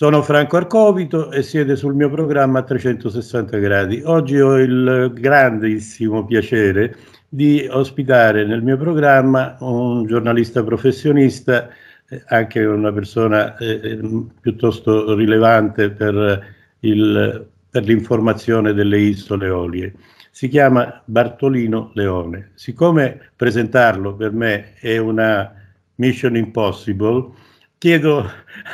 Sono Franco Arcovito e siete sul mio programma a 360 gradi. Oggi ho il grandissimo piacere di ospitare nel mio programma un giornalista professionista, eh, anche una persona eh, eh, piuttosto rilevante per, il, per l'informazione delle isole Olie. Si chiama Bartolino Leone. Siccome presentarlo per me è una mission impossible, chiedo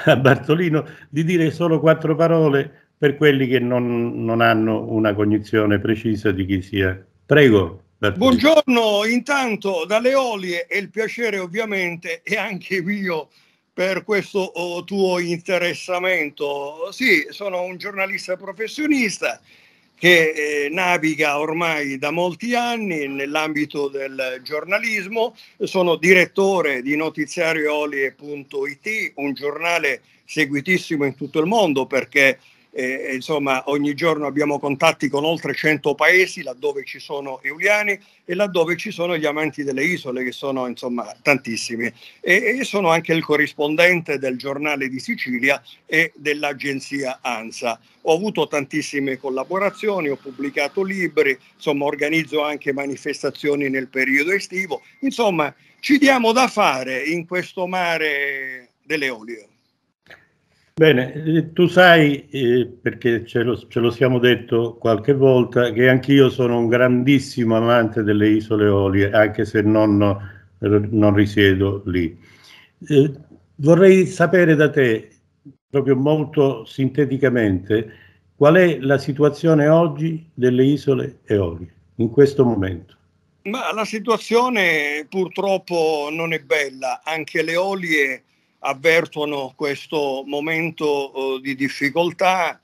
a Bartolino di dire solo quattro parole per quelli che non, non hanno una cognizione precisa di chi sia. Prego. Bartolino. Buongiorno, intanto dalle Olie e il piacere ovviamente e anche mio per questo oh, tuo interessamento. Sì, sono un giornalista professionista, che eh, naviga ormai da molti anni nell'ambito del giornalismo. Sono direttore di notiziariolie.it, un giornale seguitissimo in tutto il mondo perché eh, insomma ogni giorno abbiamo contatti con oltre 100 paesi laddove ci sono euliani e laddove ci sono gli amanti delle isole che sono insomma tantissimi e, e sono anche il corrispondente del giornale di Sicilia e dell'agenzia ANSA. Ho avuto tantissime collaborazioni, ho pubblicato libri, insomma organizzo anche manifestazioni nel periodo estivo, insomma ci diamo da fare in questo mare dell'eolio. Bene, eh, tu sai, eh, perché ce lo, ce lo, siamo detto qualche volta, che anch'io sono un grandissimo amante delle isole Eolie, anche se non, eh, non risiedo lì. Eh, vorrei sapere da te, proprio molto sinteticamente, qual è la situazione oggi delle isole Eolie, in questo momento. Ma la situazione purtroppo non è bella, anche le Olie avvertono questo momento eh, di difficoltà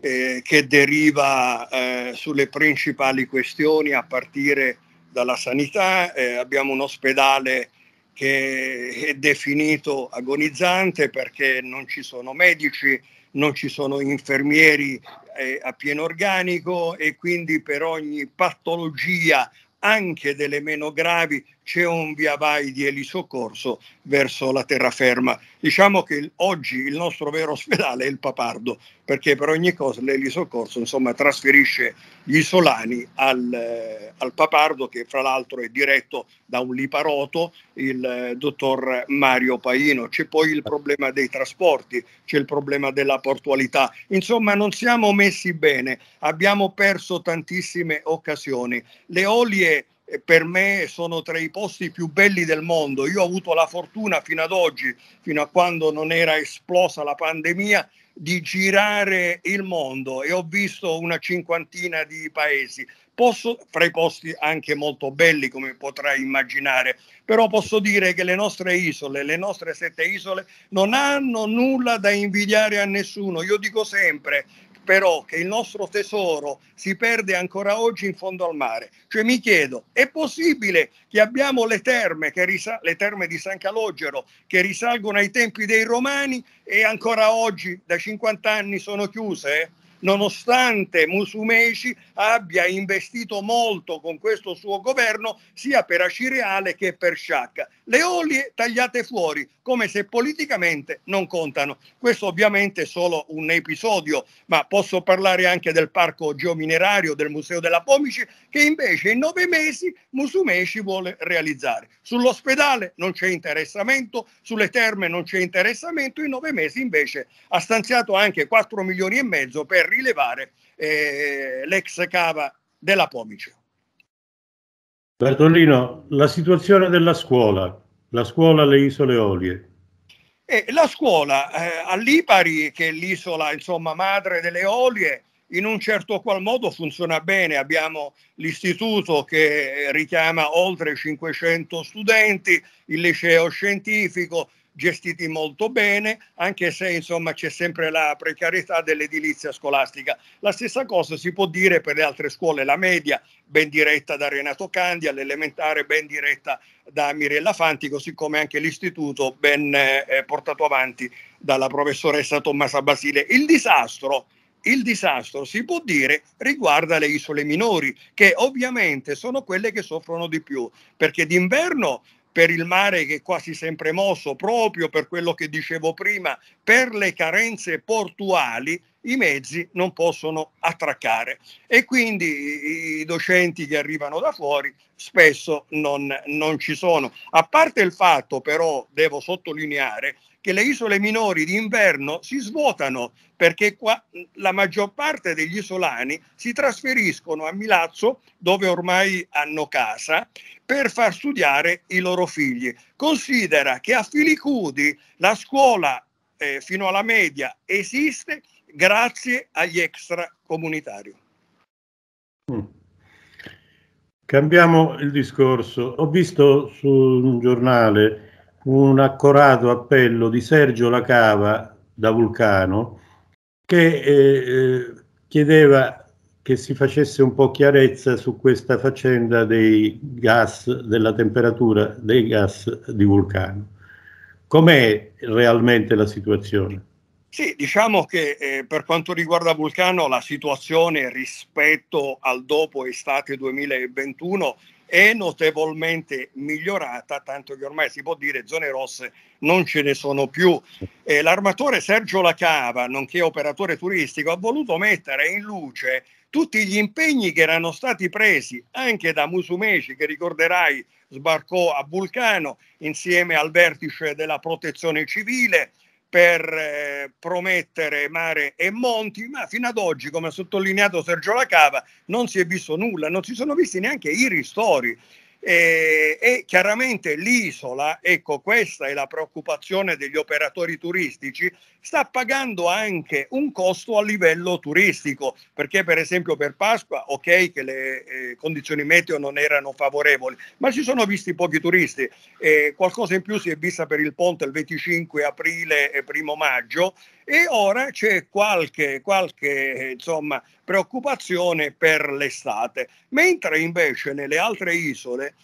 eh, che deriva eh, sulle principali questioni a partire dalla sanità. Eh, abbiamo un ospedale che è definito agonizzante perché non ci sono medici, non ci sono infermieri eh, a pieno organico e quindi per ogni patologia, anche delle meno gravi, c'è un via vai di elisoccorso verso la terraferma. Diciamo che oggi il nostro vero ospedale è il Papardo, perché per ogni cosa l'elisoccorso insomma, trasferisce gli isolani al, eh, al, Papardo, che fra l'altro è diretto da un liparoto, il eh, dottor Mario Paino. C'è poi il problema dei trasporti, c'è il problema della portualità. Insomma, non siamo messi bene, abbiamo perso tantissime occasioni. Le olie per me sono tra i posti più belli del mondo. Io ho avuto la fortuna fino ad oggi, fino a quando non era esplosa la pandemia, di girare il mondo e ho visto una cinquantina di paesi. Posso, fra i posti anche molto belli, come potrai immaginare, però posso dire che le nostre isole, le nostre sette isole, non hanno nulla da invidiare a nessuno. Io dico sempre però che il nostro tesoro si perde ancora oggi in fondo al mare. Cioè mi chiedo, è possibile che abbiamo le terme, che risa- le terme di San Calogero che risalgono ai tempi dei romani e ancora oggi da 50 anni sono chiuse? nonostante Musumeci abbia investito molto con questo suo governo sia per Acireale che per Sciacca le olie tagliate fuori, come se politicamente non contano. Questo ovviamente è solo un episodio, ma posso parlare anche del parco geominerario del Museo della Pomice, che invece in nove mesi Musumeci vuole realizzare. Sull'ospedale non c'è interessamento, sulle terme non c'è interessamento, in nove mesi invece ha stanziato anche 4 milioni e mezzo per rilevare eh, l'ex cava della Pomice. Bertolino, la situazione della scuola, la scuola alle Isole Olie. Eh, la scuola eh, a Lipari, che è l'isola insomma, madre delle Olie, in un certo qual modo funziona bene. Abbiamo l'istituto che richiama oltre 500 studenti, il liceo scientifico, gestiti molto bene, anche se insomma c'è sempre la precarietà dell'edilizia scolastica. La stessa cosa si può dire per le altre scuole, la media ben diretta da Renato Candia, l'elementare ben diretta da Mirella Fanti, così come anche l'istituto ben eh, portato avanti dalla professoressa Tommasa Basile. Il disastro il disastro, si può dire, riguarda le isole minori, che ovviamente sono quelle che soffrono di più, perché d'inverno per il mare che è quasi sempre mosso, proprio per quello che dicevo prima, per le carenze portuali, i mezzi non possono attraccare e quindi i docenti che arrivano da fuori spesso non, non ci sono. A parte il fatto però, devo sottolineare, che le isole minori d'inverno si svuotano perché qua la maggior parte degli isolani si trasferiscono a Milazzo, dove ormai hanno casa, per far studiare i loro figli. Considera che a Filicudi la scuola eh, fino alla media esiste grazie agli extracomunitari. Mm. Cambiamo il discorso. Ho visto su un giornale un accorato appello di Sergio Lacava da Vulcano che eh, eh, chiedeva che si facesse un po' chiarezza su questa faccenda dei gas, della temperatura dei gas di vulcano. Com'è realmente la situazione? Sì, diciamo che eh, per quanto riguarda Vulcano la situazione rispetto al dopo estate 2021 è notevolmente migliorata, tanto che ormai si può dire zone rosse non ce ne sono più. Eh, l'armatore Sergio Lacava, nonché operatore turistico, ha voluto mettere in luce tutti gli impegni che erano stati presi anche da Musumeci, che ricorderai sbarcò a Vulcano insieme al vertice della protezione civile, per eh, promettere mare e monti, ma fino ad oggi, come ha sottolineato Sergio Lacava, non si è visto nulla, non si sono visti neanche i ristori. E, e, chiaramente l'isola, ecco questa è la preoccupazione degli operatori turistici, sta pagando anche un costo a livello turistico, perché per esempio per Pasqua, ok che le eh, condizioni meteo non erano favorevoli, ma si sono visti pochi turisti, eh, qualcosa in più si è vista per il ponte il 25 aprile e primo maggio e ora c'è qualche, qualche insomma, preoccupazione per l'estate, mentre invece nelle altre isole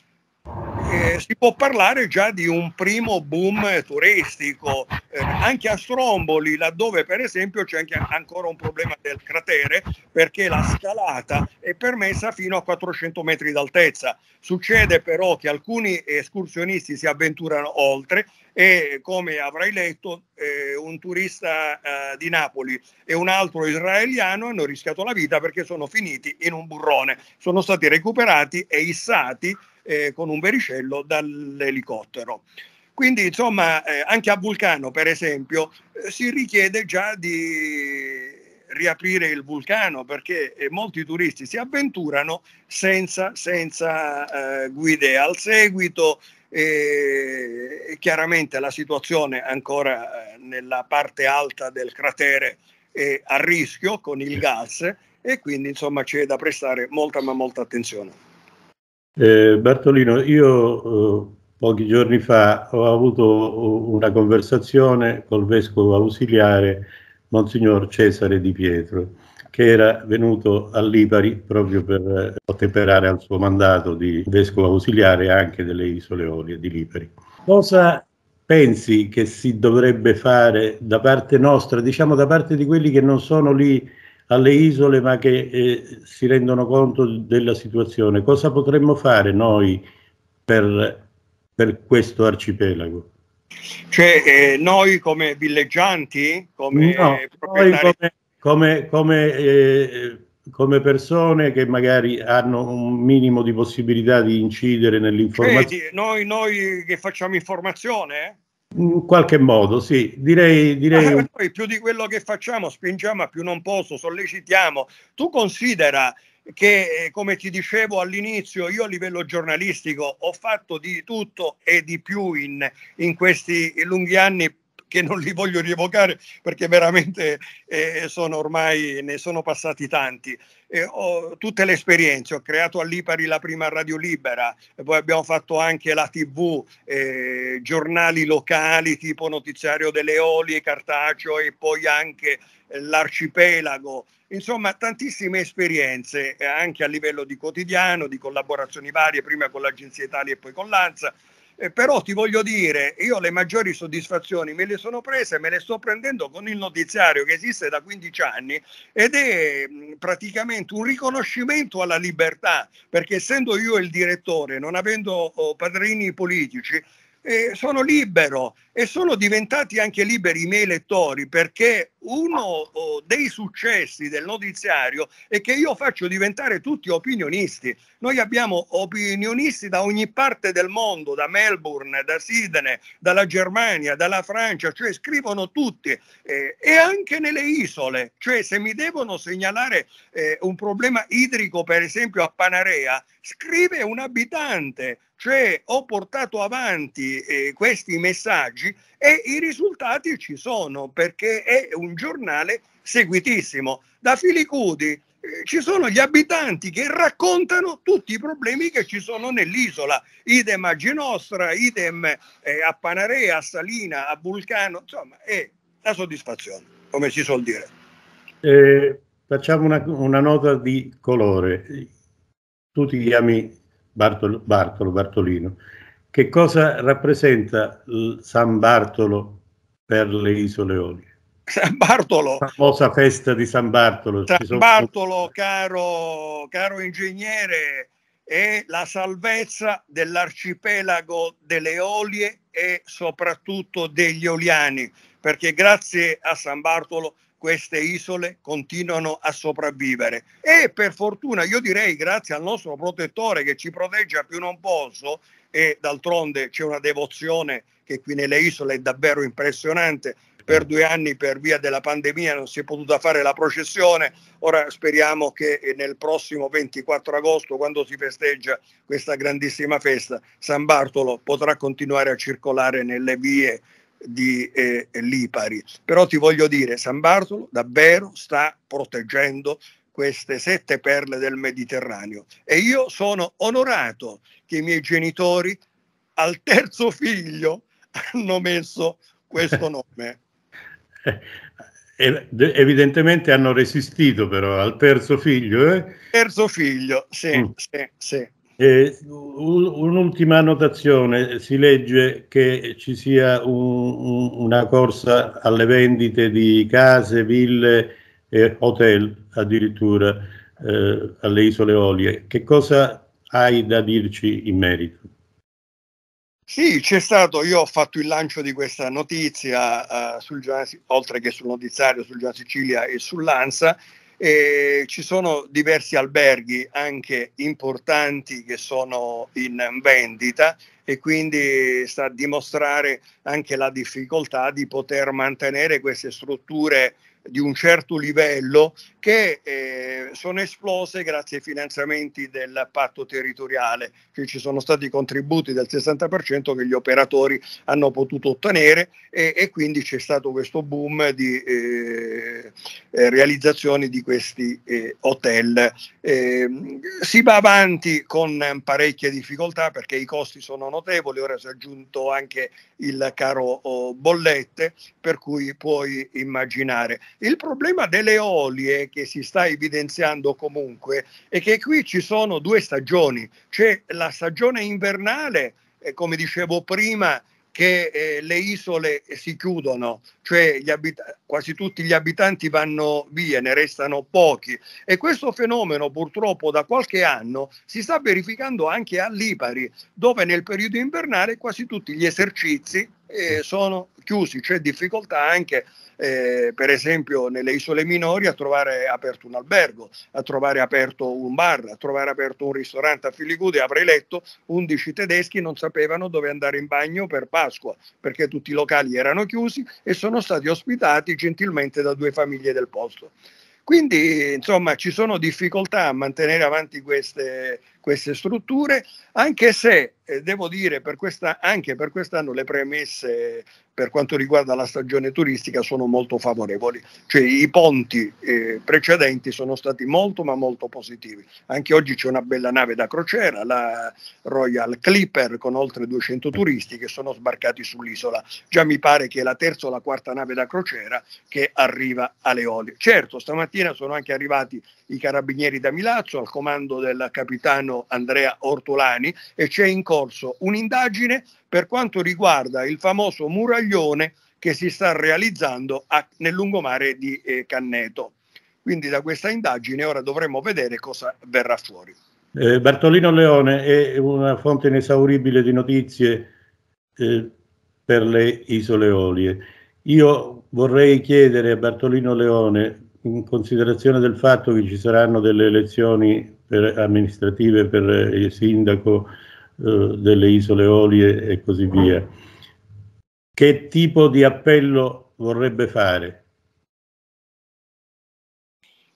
eh, si può parlare già di un primo boom turistico, eh, anche a Stromboli, laddove per esempio c'è anche ancora un problema del cratere, perché la scalata è permessa fino a 400 metri d'altezza. Succede però che alcuni escursionisti si avventurano oltre e come avrai letto eh, un turista eh, di Napoli e un altro israeliano hanno rischiato la vita perché sono finiti in un burrone, sono stati recuperati e issati eh, con un vericello dall'elicottero. Quindi insomma eh, anche a Vulcano per esempio eh, si richiede già di riaprire il vulcano perché eh, molti turisti si avventurano senza, senza eh, guide al seguito e eh, chiaramente la situazione ancora eh, nella parte alta del cratere è a rischio con il gas e quindi insomma c'è da prestare molta ma molta attenzione. Eh, Bartolino, io eh, pochi giorni fa ho avuto una conversazione col vescovo ausiliare Monsignor Cesare Di Pietro, che era venuto a Lipari proprio per ottemperare al suo mandato di vescovo ausiliare anche delle isole Olie di Lipari. Cosa pensi che si dovrebbe fare da parte nostra, diciamo da parte di quelli che non sono lì alle isole ma che eh, si rendono conto della situazione. Cosa potremmo fare noi per, per questo arcipelago? Cioè eh, noi come villeggianti, come, no, proprietari... come, come, come, eh, come, persone che magari hanno un minimo di possibilità di incidere nell'informazione. Cioè, noi, noi che facciamo informazione? In qualche modo, sì, direi. direi... Eh, ma poi più di quello che facciamo, spingiamo a più non posso, sollecitiamo. Tu considera che, eh, come ti dicevo all'inizio, io a livello giornalistico ho fatto di tutto e di più in, in questi lunghi anni che non li voglio rievocare perché veramente eh, sono ormai, ne sono passati tanti. Eh, ho tutte le esperienze, ho creato all'Ipari la prima radio libera, poi abbiamo fatto anche la tv, eh, giornali locali tipo Notiziario delle Oli, Cartaceo e poi anche eh, l'arcipelago, insomma tantissime esperienze eh, anche a livello di quotidiano, di collaborazioni varie, prima con l'Agenzia Italia e poi con l'ANSA. Eh, però ti voglio dire, io le maggiori soddisfazioni me le sono prese, me le sto prendendo con il notiziario che esiste da 15 anni ed è mh, praticamente un riconoscimento alla libertà, perché essendo io il direttore, non avendo oh, padrini politici, eh, sono libero e sono diventati anche liberi i miei lettori perché uno oh, dei successi del notiziario è che io faccio diventare tutti opinionisti. Noi abbiamo opinionisti da ogni parte del mondo, da Melbourne, da Sydney, dalla Germania, dalla Francia, cioè scrivono tutti eh, e anche nelle isole, cioè se mi devono segnalare eh, un problema idrico per esempio a Panarea, scrive un abitante, cioè ho portato avanti eh, questi messaggi oggi e i risultati ci sono perché è un giornale seguitissimo. Da Filicudi eh, ci sono gli abitanti che raccontano tutti i problemi che ci sono nell'isola, idem a Ginostra, idem eh, a Panarea, a Salina, a Vulcano, insomma è la soddisfazione, come si suol dire. Eh, facciamo una, una, nota di colore. Tu ti chiami Bartolo, Bartolo Bartolino. Che cosa rappresenta San Bartolo per le isole Eolie? San Bartolo. La famosa festa di San Bartolo. San sono... Bartolo, caro, caro ingegnere, è la salvezza dell'arcipelago delle Eolie e soprattutto degli Eoliani, perché grazie a San Bartolo queste isole continuano a sopravvivere. E per fortuna, io direi grazie al nostro protettore che ci protegge a più non posso, e d'altronde c'è una devozione che qui nelle isole è davvero impressionante. Per due anni per via della pandemia non si è potuta fare la processione, ora speriamo che eh, nel prossimo 24 agosto, quando si festeggia questa grandissima festa, San Bartolo potrà continuare a circolare nelle vie di eh, Lipari. Però ti voglio dire, San Bartolo davvero sta proteggendo queste sette perle del Mediterraneo. E io sono onorato che i miei genitori al terzo figlio hanno messo questo nome. Eh, evidentemente hanno resistito però al terzo figlio. Eh? Terzo figlio, sì, mm. sì, sì. Eh, un'ultima annotazione, si legge che ci sia un, un, una corsa alle vendite di case, ville e hotel addirittura eh, alle isole Olie. Che cosa hai da dirci in merito? Sì, c'è stato, io ho fatto il lancio di questa notizia eh, sul Gian, oltre che sul notiziario, sul Gian Sicilia e sull'ANSA, e ci sono diversi alberghi anche importanti che sono in vendita e quindi sta a dimostrare anche la difficoltà di poter mantenere queste strutture di un certo livello che eh, sono esplose grazie ai finanziamenti del patto territoriale, cioè ci sono stati contributi del 60% che gli operatori hanno potuto ottenere e, e quindi c'è stato questo boom di eh, eh realizzazione di questi eh, hotel. Ehm, si va avanti con parecchie difficoltà perché i costi sono notevoli, ora si è aggiunto anche il caro oh, bollette, per cui puoi immaginare. Il problema delle olie che si sta evidenziando comunque è che qui ci sono due stagioni, c'è la stagione invernale, eh, come dicevo prima, che eh, le isole si chiudono, cioè abit- quasi tutti gli abitanti vanno via, ne restano pochi. E questo fenomeno purtroppo da qualche anno si sta verificando anche a Lipari, dove nel periodo invernale quasi tutti gli esercizi eh, sono chiusi, c'è difficoltà anche eh, per esempio nelle isole minori a trovare aperto un albergo, a trovare aperto un bar, a trovare aperto un ristorante a Filigudi, avrei letto 11 tedeschi non sapevano dove andare in bagno per Pasqua perché tutti i locali erano chiusi e sono stati ospitati gentilmente da due famiglie del posto. Quindi insomma ci sono difficoltà a mantenere avanti queste, queste strutture, anche se eh, devo dire per questa, anche per quest'anno le premesse per quanto riguarda la stagione turistica sono molto favorevoli, cioè i ponti eh, precedenti sono stati molto ma molto positivi. Anche oggi c'è una bella nave da crociera, la Royal Clipper con oltre 200 turisti che sono sbarcati sull'isola. Già mi pare che è la terza o la quarta nave da crociera che arriva alle Leoli. Certo, stamattina sono anche arrivati i carabinieri da Milazzo al comando del capitano Andrea Ortolani e c'è in corso un'indagine per quanto riguarda il famoso muraglione che si sta realizzando a, nel lungomare di eh, Canneto. Quindi da questa indagine ora dovremo vedere cosa verrà fuori. Eh, Bartolino Leone è una fonte inesauribile di notizie eh, per le isole Olie. Io vorrei chiedere a Bartolino Leone, in considerazione del fatto che ci saranno delle elezioni per amministrative per eh, il sindaco eh, delle isole Olie e così via. Che tipo di appello vorrebbe fare?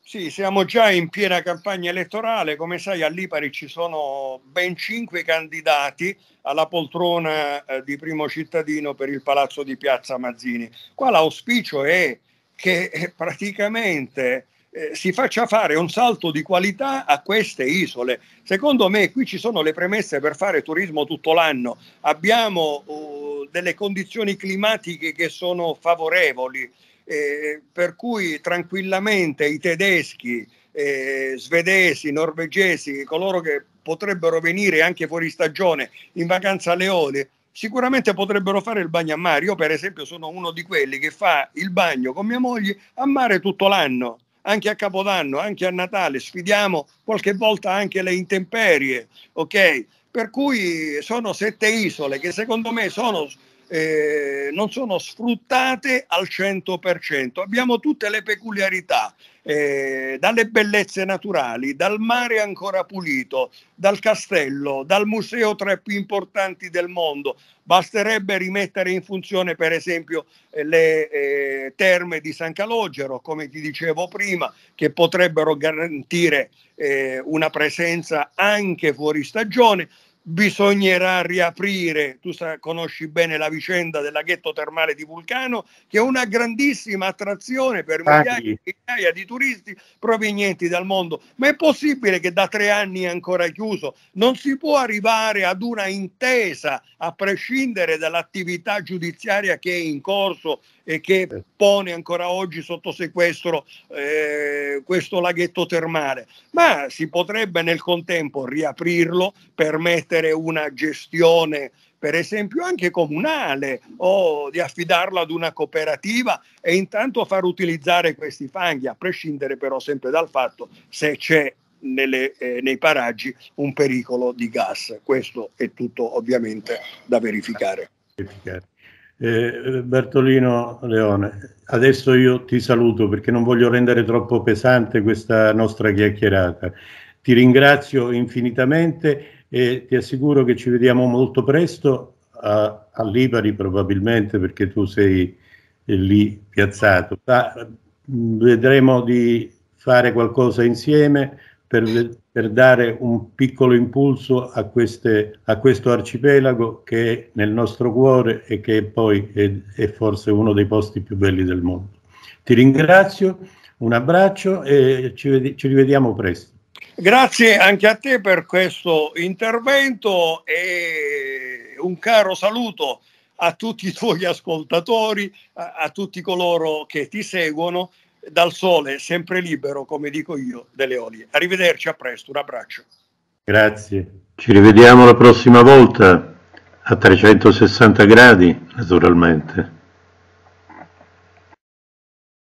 Sì, siamo già in piena campagna elettorale, come sai a Lipari ci sono ben cinque candidati alla poltrona eh, di primo cittadino per il palazzo di Piazza Mazzini. Qua l'auspicio è che eh, praticamente eh, si faccia fare un salto di qualità a queste isole. Secondo me qui ci sono le premesse per fare turismo tutto l'anno. Abbiamo uh, delle condizioni climatiche che sono favorevoli, eh, per cui tranquillamente i tedeschi, eh, svedesi, norvegesi, coloro che potrebbero venire anche fuori stagione in vacanza alle Ole, sicuramente potrebbero fare il bagno a mare. Io, per esempio, sono uno di quelli che fa il bagno con mia moglie a mare tutto l'anno anche a Capodanno, anche a Natale, sfidiamo qualche volta anche le intemperie, ok? Per cui sono sette isole che secondo me sono eh, non sono sfruttate al 100%. Abbiamo tutte le peculiarità, eh, dalle bellezze naturali, dal mare ancora pulito, dal castello, dal museo tra i più importanti del mondo. Basterebbe rimettere in funzione, per esempio, eh, le eh, terme di San Calogero, come ti dicevo prima, che potrebbero garantire eh, una presenza anche fuori stagione bisognerà riaprire, tu sa, conosci bene la vicenda del laghetto termale di Vulcano, che è una grandissima attrazione per ah, migliaia, migliaia di turisti provenienti dal mondo. Ma è possibile che da tre anni è ancora chiuso? Non si può arrivare ad una intesa, a prescindere dall'attività giudiziaria che è in corso e che pone ancora oggi sotto sequestro eh, questo laghetto termale, ma si potrebbe nel contempo riaprirlo, permettere mettere una gestione per esempio anche comunale o di affidarlo ad una cooperativa e intanto far utilizzare questi fanghi, a prescindere però sempre dal fatto se c'è nelle, eh, nei paraggi un pericolo di gas. Questo è tutto ovviamente da verificare. Eh, Bertolino Leone, adesso io ti saluto perché non voglio rendere troppo pesante questa nostra chiacchierata. Ti ringrazio infinitamente e ti assicuro che ci vediamo molto presto a, a Lipari probabilmente perché tu sei eh, lì piazzato. Ah, vedremo di fare qualcosa insieme per, per dare un piccolo impulso a, queste, a, questo arcipelago che è nel nostro cuore e che poi è, è forse uno dei posti più belli del mondo. Ti ringrazio, un abbraccio e ci, ci rivediamo presto. Grazie anche a te per questo intervento e un caro saluto a tutti i tuoi ascoltatori, a, a tutti coloro che ti seguono dal sole sempre libero, come dico io, delle olie. Arrivederci, a presto, un abbraccio. Grazie, ci rivediamo la prossima volta a 360 gradi, naturalmente.